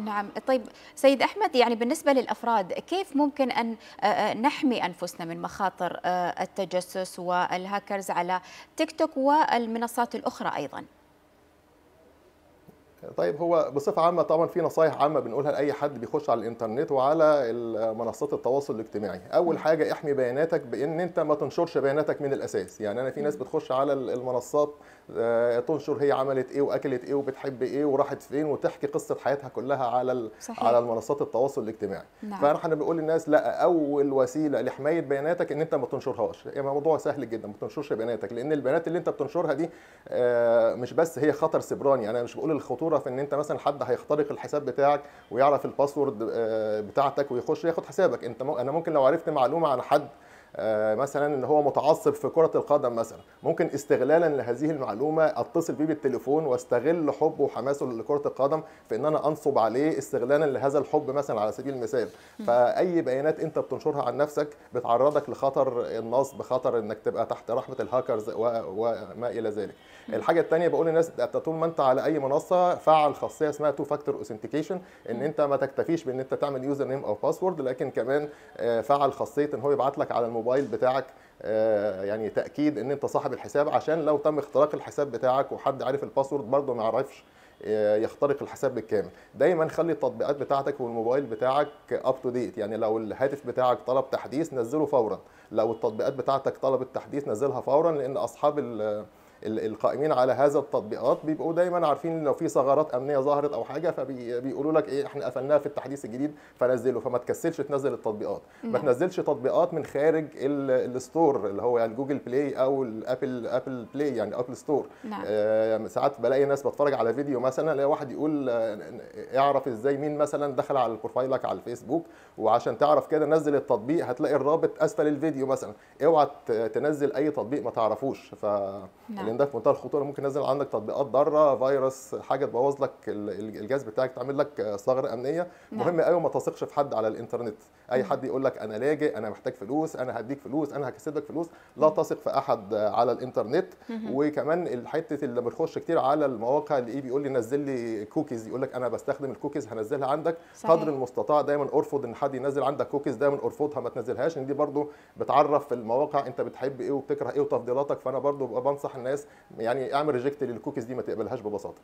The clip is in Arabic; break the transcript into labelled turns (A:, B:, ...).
A: نعم طيب سيد أحمد يعني بالنسبة للأفراد كيف ممكن أن آه، آه، نحمي أنفسنا من مخاطر آه، التجسس والهاكرز على تيك توك والمنصات الأخرى أيضاً طيب هو بصفه عامه طبعا في نصايح عامه بنقولها لاي حد بيخش على الانترنت وعلى منصات التواصل الاجتماعي اول حاجه احمي بياناتك بان انت ما تنشرش بياناتك من الاساس يعني انا في ناس بتخش على المنصات آه، تنشر هي عملت ايه واكلت ايه وبتحب ايه وراحت فين وتحكي قصه حياتها كلها على صحيح. على المنصات التواصل الاجتماعي نعم. فاحنا بنقول للناس لا اول وسيله لحمايه بياناتك ان انت ما تنشرهاش يعني موضوع سهل جدا ما تنشرش بياناتك لان البيانات اللي انت بتنشرها دي آه، مش بس هي خطر سبراني يعني انا مش بقول الخطوره مشهوره في ان انت مثلا حد هيخترق الحساب بتاعك ويعرف الباسورد آه، بتاعتك ويخش ياخد حسابك انت انا ممكن لو عرفت معلومه عن حد آه، مثلا ان هو متعصب في كره القدم مثلا ممكن استغلالا لهذه المعلومه اتصل بيه بالتليفون واستغل حبه وحماسه لكره القدم في ان انا انصب عليه استغلالا لهذا الحب مثلا على سبيل المثال فاي بيانات انت بتنشرها عن نفسك بتعرضك لخطر النصب خطر انك تبقى تحت رحمه الهاكرز وما الى ذلك الحاجه الثانيه بقول للناس انت طول ما انت على اي منصه فعل خاصيه اسمها تو فاكتور اوثنتيكيشن ان انت ما تكتفيش بان انت تعمل يوزر نيم او باسورد لكن كمان آه، فعل خاصيه ان هو يبعت لك على الموبايل الموبايل بتاعك آه، يعني تاكيد ان انت صاحب الحساب عشان لو تم اختراق الحساب بتاعك وحد عارف الباسورد برضه ما يعرفش آه، يخترق الحساب بالكامل دايما خلي التطبيقات بتاعتك والموبايل بتاعك اب تو ديت يعني لو الهاتف بتاعك طلب تحديث نزله فورا لو التطبيقات بتاعتك طلبت تحديث نزلها فورا لان اصحاب القائمين على هذا التطبيقات بيبقوا دايما عارفين لو في ثغرات امنيه ظهرت او حاجه فبيقولوا لك ايه احنا قفلناها في التحديث الجديد فنزله فما تكسلش تنزل التطبيقات ما تنزلش تطبيقات من خارج الستور اللي هو يعني جوجل بلاي او الابل ابل بلاي يعني ابل ستور نعم. آه ساعات بلاقي ناس بتفرج على فيديو مثلا الاقي واحد يقول آه، اعرف ازاي مين مثلا دخل على بروفايلك على الفيسبوك وعشان تعرف كده نزل التطبيق هتلاقي الرابط اسفل الفيديو مثلا اوعى تنزل اي تطبيق ما تعرفوش ف نعم. لان ده في منتهى الخطوره ممكن ينزل عندك تطبيقات ضاره فيروس حاجه تبوظ لك الجهاز بتاعك تعمل لك ثغره امنيه نعم. مهم قوي ما تثقش في حد على الانترنت اي حد يقول لك انا لاجئ انا محتاج فلوس انا هديك فلوس انا هكسب لك فلوس لا تثق في احد على الانترنت وكمان الحته اللي بنخش كتير على المواقع اللي ايه بيقول لي نزل لي كوكيز يقول لك انا بستخدم الكوكيز هنزلها عندك صحيح. قدر المستطاع دايما ارفض ان حد ينزل عندك كوكيز دايما ارفضها ما تنزلهاش ان دي برده بتعرف المواقع انت بتحب ايه وبتكره ايه وتفضيلاتك فانا برده بنصح الناس الناس يعني اعمل ريجكت للكوكيز دي ما تقبلهاش ببساطه